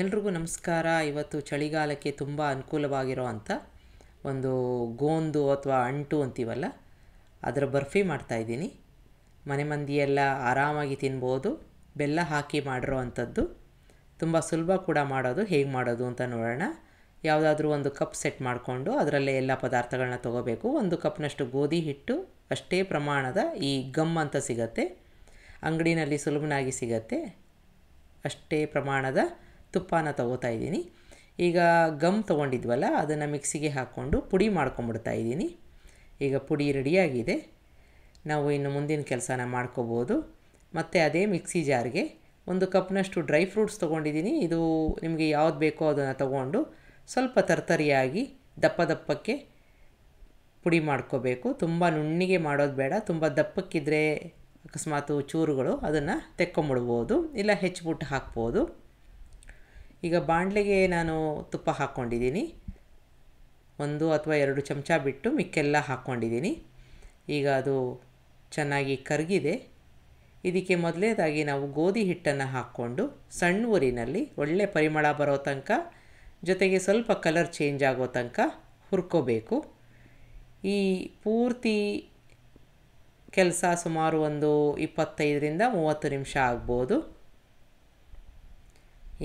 ಎಲ್ರಿಗೂ ನಮಸ್ಕಾರ ಇವತ್ತು ಚಳಿಗಾಲಕ್ಕೆ ತುಂಬ ಅನುಕೂಲವಾಗಿರೋ ಅಂಥ ಒಂದು ಗೋಂದು ಅಥವಾ ಅಂಟು ಅಂತೀವಲ್ಲ ಅದರ ಬರ್ಫಿ ಮಾಡ್ತಾಯಿದ್ದೀನಿ ಮನೆ ಮಂದಿಯೆಲ್ಲ ಆರಾಮಾಗಿ ತಿನ್ಬೋದು ಬೆಲ್ಲ ಹಾಕಿ ಮಾಡಿರೋ ಅಂಥದ್ದು ತುಂಬ ಸುಲಭ ಕೂಡ ಮಾಡೋದು ಹೇಗೆ ಮಾಡೋದು ಅಂತ ನೋಡೋಣ ಯಾವುದಾದ್ರೂ ಒಂದು ಕಪ್ ಸೆಟ್ ಮಾಡಿಕೊಂಡು ಅದರಲ್ಲೇ ಎಲ್ಲ ಪದಾರ್ಥಗಳನ್ನ ತೊಗೋಬೇಕು ಒಂದು ಕಪ್ನಷ್ಟು ಗೋಧಿ ಹಿಟ್ಟು ಅಷ್ಟೇ ಪ್ರಮಾಣದ ಈ ಗಮ್ ಅಂತ ಸಿಗತ್ತೆ ಅಂಗಡಿನಲ್ಲಿ ಸುಲಭನಾಗಿ ಸಿಗತ್ತೆ ಅಷ್ಟೇ ಪ್ರಮಾಣದ ತುಪ್ಪನ ತಗೋತಾ ಇದ್ದೀನಿ ಈಗ ಗಮ್ ತೊಗೊಂಡಿದ್ವಲ್ಲ ಅದನ್ನು ಮಿಕ್ಸಿಗೆ ಹಾಕ್ಕೊಂಡು ಪುಡಿ ಮಾಡ್ಕೊಂಬಿಡ್ತಾ ಇದ್ದೀನಿ ಈಗ ಪುಡಿ ರೆಡಿಯಾಗಿದೆ ನಾವು ಇನ್ನು ಮುಂದಿನ ಕೆಲಸನ ಮಾಡ್ಕೋಬೋದು ಮತ್ತು ಅದೇ ಮಿಕ್ಸಿ ಜಾರ್ಗೆ ಒಂದು ಕಪ್ನಷ್ಟು ಡ್ರೈ ಫ್ರೂಟ್ಸ್ ತೊಗೊಂಡಿದ್ದೀನಿ ಇದು ನಿಮಗೆ ಯಾವ್ದು ಬೇಕೋ ಅದನ್ನು ತೊಗೊಂಡು ಸ್ವಲ್ಪ ತರ್ತರಿಯಾಗಿ ದಪ್ಪ ದಪ್ಪಕ್ಕೆ ಪುಡಿ ಮಾಡ್ಕೋಬೇಕು ತುಂಬ ನುಣ್ಣಿಗೆ ಮಾಡೋದು ಬೇಡ ತುಂಬ ದಪ್ಪಕ್ಕಿದ್ರೆ ಅಕಸ್ಮಾತು ಚೂರುಗಳು ಅದನ್ನು ತೆಕ್ಕೊಂಬಿಡ್ಬೋದು ಇಲ್ಲ ಹೆಚ್ಚಿಬಿಟ್ಟು ಹಾಕ್ಬೋದು ಈಗ ಬಾಣಲೆಗೆ ನಾನು ತುಪ್ಪ ಹಾಕ್ಕೊಂಡಿದ್ದೀನಿ ಒಂದು ಅಥವಾ ಎರಡು ಚಮಚ ಬಿಟ್ಟು ಮಿಕ್ಕೆಲ್ಲ ಹಾಕ್ಕೊಂಡಿದ್ದೀನಿ ಈಗ ಅದು ಚೆನ್ನಾಗಿ ಕರಗಿದೆ ಇದಕ್ಕೆ ಮೊದಲೇದಾಗಿ ನಾವು ಗೋಧಿ ಹಿಟ್ಟನ್ನು ಹಾಕ್ಕೊಂಡು ಸಣ್ಣ ಊರಿನಲ್ಲಿ ಒಳ್ಳೆ ಪರಿಮಳ ಬರೋ ತನಕ ಜೊತೆಗೆ ಸ್ವಲ್ಪ ಕಲರ್ ಚೇಂಜ್ ಆಗೋ ತನಕ ಹುರ್ಕೋಬೇಕು ಈ ಪೂರ್ತಿ ಕೆಲಸ ಸುಮಾರು ಒಂದು ಇಪ್ಪತ್ತೈದರಿಂದ ಮೂವತ್ತು ನಿಮಿಷ ಆಗ್ಬೋದು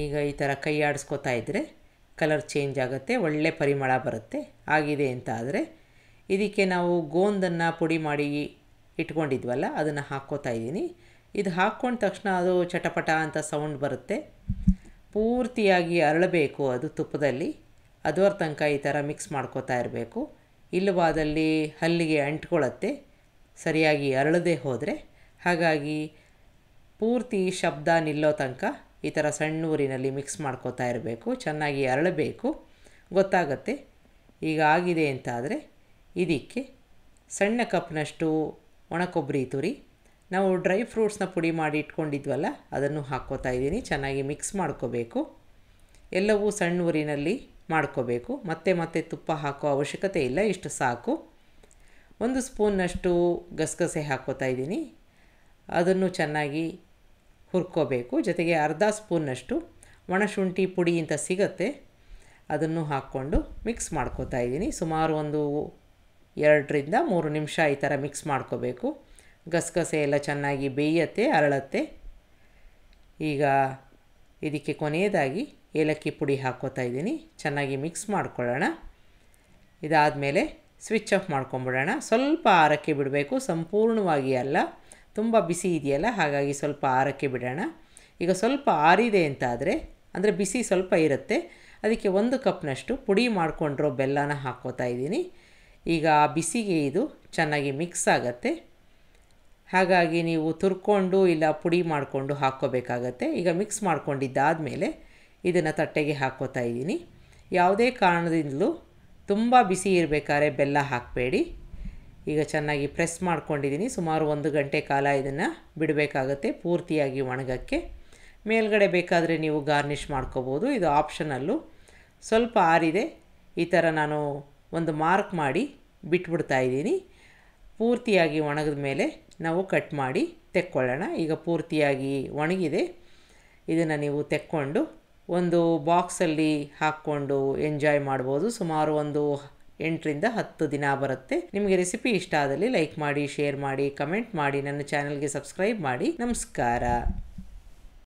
ಈಗ ಈ ಥರ ಕೈ ಆಡಿಸ್ಕೋತಾ ಇದ್ದರೆ ಕಲರ್ ಚೇಂಜ್ ಆಗುತ್ತೆ ಒಳ್ಳೆ ಪರಿಮಳ ಬರುತ್ತೆ ಆಗಿದೆ ಅಂತ ಆದರೆ ಇದಕ್ಕೆ ನಾವು ಗೋಂದನ್ನು ಪುಡಿ ಮಾಡಿ ಇಟ್ಕೊಂಡಿದ್ವಲ್ಲ ಅದನ್ನು ಹಾಕ್ಕೋತಾ ಇದ್ದೀನಿ ಇದು ಹಾಕ್ಕೊಂಡ ತಕ್ಷಣ ಅದು ಚಟಪಟ ಅಂತ ಸೌಂಡ್ ಬರುತ್ತೆ ಪೂರ್ತಿಯಾಗಿ ಅರಳಬೇಕು ಅದು ತುಪ್ಪದಲ್ಲಿ ಅದುವರ ತನಕ ಈ ಥರ ಮಿಕ್ಸ್ ಮಾಡ್ಕೋತಾ ಇರಬೇಕು ಇಲ್ಲವಾದಲ್ಲಿ ಹಲ್ಲಿಗೆ ಅಂಟ್ಕೊಳತ್ತೆ ಸರಿಯಾಗಿ ಅರಳದೆ ಹೋದರೆ ಹಾಗಾಗಿ ಪೂರ್ತಿ ಶಬ್ದ ನಿಲ್ಲೋ ತನಕ ಈ ಥರ ಸಣ್ಣ ಊರಿನಲ್ಲಿ ಮಿಕ್ಸ್ ಮಾಡ್ಕೋತಾ ಇರಬೇಕು ಚೆನ್ನಾಗಿ ಅರಳಬೇಕು ಗೊತ್ತಾಗತ್ತೆ ಈಗ ಆಗಿದೆ ಅಂತಾದರೆ ಇದಕ್ಕೆ ಸಣ್ಣ ಕಪ್ನಷ್ಟು ಒಣ ಕೊಬ್ಬರಿ ತುರಿ ನಾವು ಡ್ರೈ ಫ್ರೂಟ್ಸ್ನ ಪುಡಿ ಮಾಡಿ ಇಟ್ಕೊಂಡಿದ್ವಲ್ಲ ಅದನ್ನು ಹಾಕ್ಕೋತಾ ಇದ್ದೀನಿ ಚೆನ್ನಾಗಿ ಮಿಕ್ಸ್ ಮಾಡ್ಕೋಬೇಕು ಎಲ್ಲವೂ ಸಣ್ಣ ಊರಿನಲ್ಲಿ ಮಾಡ್ಕೋಬೇಕು ಮತ್ತೆ ಮತ್ತೆ ತುಪ್ಪ ಹಾಕೋ ಅವಶ್ಯಕತೆ ಇಲ್ಲ ಇಷ್ಟು ಸಾಕು ಒಂದು ಸ್ಪೂನ್ನಷ್ಟು ಗಸಗಸೆ ಹಾಕ್ಕೋತಾ ಇದ್ದೀನಿ ಅದನ್ನು ಚೆನ್ನಾಗಿ ಹುರ್ಕೋಬೇಕು ಜೊತೆಗೆ ಅರ್ಧ ಸ್ಪೂನ್ನಷ್ಟು ಒಣಶುಂಠಿ ಪುಡಿ ಅಂತ ಸಿಗುತ್ತೆ ಅದನ್ನು ಹಾಕ್ಕೊಂಡು ಮಿಕ್ಸ್ ಮಾಡ್ಕೋತಾ ಇದ್ದೀನಿ ಸುಮಾರು ಒಂದು ಎರಡರಿಂದ ಮೂರು ನಿಮಿಷ ಈ ಥರ ಮಿಕ್ಸ್ ಮಾಡ್ಕೋಬೇಕು ಗಸಗಸೆ ಎಲ್ಲ ಚೆನ್ನಾಗಿ ಬೇಯತ್ತೆ ಅರಳತ್ತೆ ಈಗ ಇದಕ್ಕೆ ಕೊನೆಯದಾಗಿ ಏಲಕ್ಕಿ ಪುಡಿ ಹಾಕ್ಕೋತಾ ಇದ್ದೀನಿ ಚೆನ್ನಾಗಿ ಮಿಕ್ಸ್ ಮಾಡ್ಕೊಳ್ಳೋಣ ಇದಾದ ಮೇಲೆ ಸ್ವಿಚ್ ಆಫ್ ಮಾಡ್ಕೊಂಬಿಡೋಣ ಸ್ವಲ್ಪ ಆರಕ್ಕೆ ಬಿಡಬೇಕು ಸಂಪೂರ್ಣವಾಗಿ ಅಲ್ಲ ತುಂಬ ಬಿಸಿ ಇದೆಯಲ್ಲ ಹಾಗಾಗಿ ಸ್ವಲ್ಪ ಆರಕ್ಕೆ ಬಿಡೋಣ ಈಗ ಸ್ವಲ್ಪ ಆರಿದೆ ಅಂತಾದರೆ ಅಂದರೆ ಬಿಸಿ ಸ್ವಲ್ಪ ಇರುತ್ತೆ ಅದಕ್ಕೆ ಒಂದು ಕಪ್ನಷ್ಟು ಪುಡಿ ಮಾಡಿಕೊಂಡಿರೋ ಬೆಲ್ಲನ ಹಾಕ್ಕೋತಾ ಇದ್ದೀನಿ ಈಗ ಆ ಬಿಸಿಗೆ ಇದು ಚೆನ್ನಾಗಿ ಮಿಕ್ಸ್ ಆಗತ್ತೆ ಹಾಗಾಗಿ ನೀವು ತುರ್ಕೊಂಡು ಇಲ್ಲ ಪುಡಿ ಮಾಡಿಕೊಂಡು ಹಾಕ್ಕೋಬೇಕಾಗತ್ತೆ ಈಗ ಮಿಕ್ಸ್ ಮೇಲೆ ಇದನ್ನು ತಟ್ಟೆಗೆ ಹಾಕ್ಕೋತಾ ಇದ್ದೀನಿ ಯಾವುದೇ ಕಾರಣದಿಂದಲೂ ತುಂಬ ಬಿಸಿ ಇರಬೇಕಾದ್ರೆ ಬೆಲ್ಲ ಹಾಕಬೇಡಿ ಈಗ ಚೆನ್ನಾಗಿ ಪ್ರೆಸ್ ಮಾಡ್ಕೊಂಡಿದ್ದೀನಿ ಸುಮಾರು ಒಂದು ಗಂಟೆ ಕಾಲ ಇದನ್ನು ಬಿಡಬೇಕಾಗತ್ತೆ ಪೂರ್ತಿಯಾಗಿ ಒಣಗಕ್ಕೆ ಮೇಲ್ಗಡೆ ಬೇಕಾದರೆ ನೀವು ಗಾರ್ನಿಷ್ ಮಾಡ್ಕೋಬೋದು ಇದು ಆಪ್ಷನಲ್ಲು ಸ್ವಲ್ಪ ಆರಿದೆ ಈ ಥರ ನಾನು ಒಂದು ಮಾರ್ಕ್ ಮಾಡಿ ಬಿಟ್ಬಿಡ್ತಾ ಇದ್ದೀನಿ ಪೂರ್ತಿಯಾಗಿ ಒಣಗಿದ ಮೇಲೆ ನಾವು ಕಟ್ ಮಾಡಿ ತೆಕ್ಕೊಳ್ಳೋಣ ಈಗ ಪೂರ್ತಿಯಾಗಿ ಒಣಗಿದೆ ಇದನ್ನು ನೀವು ತೆಕ್ಕೊಂಡು ಒಂದು ಬಾಕ್ಸಲ್ಲಿ ಹಾಕ್ಕೊಂಡು ಎಂಜಾಯ್ ಮಾಡ್ಬೋದು ಸುಮಾರು ಒಂದು ಎಂಟರಿಂದ ಹತ್ತು ದಿನ ಬರುತ್ತೆ ನಿಮಗೆ ರೆಸಿಪಿ ಇಷ್ಟ ಆದಲ್ಲಿ ಲೈಕ್ ಮಾಡಿ ಶೇರ್ ಮಾಡಿ ಕಮೆಂಟ್ ಮಾಡಿ ನನ್ನ ಚಾನಲ್ಗೆ ಸಬ್ಸ್ಕ್ರೈಬ್ ಮಾಡಿ ನಮಸ್ಕಾರ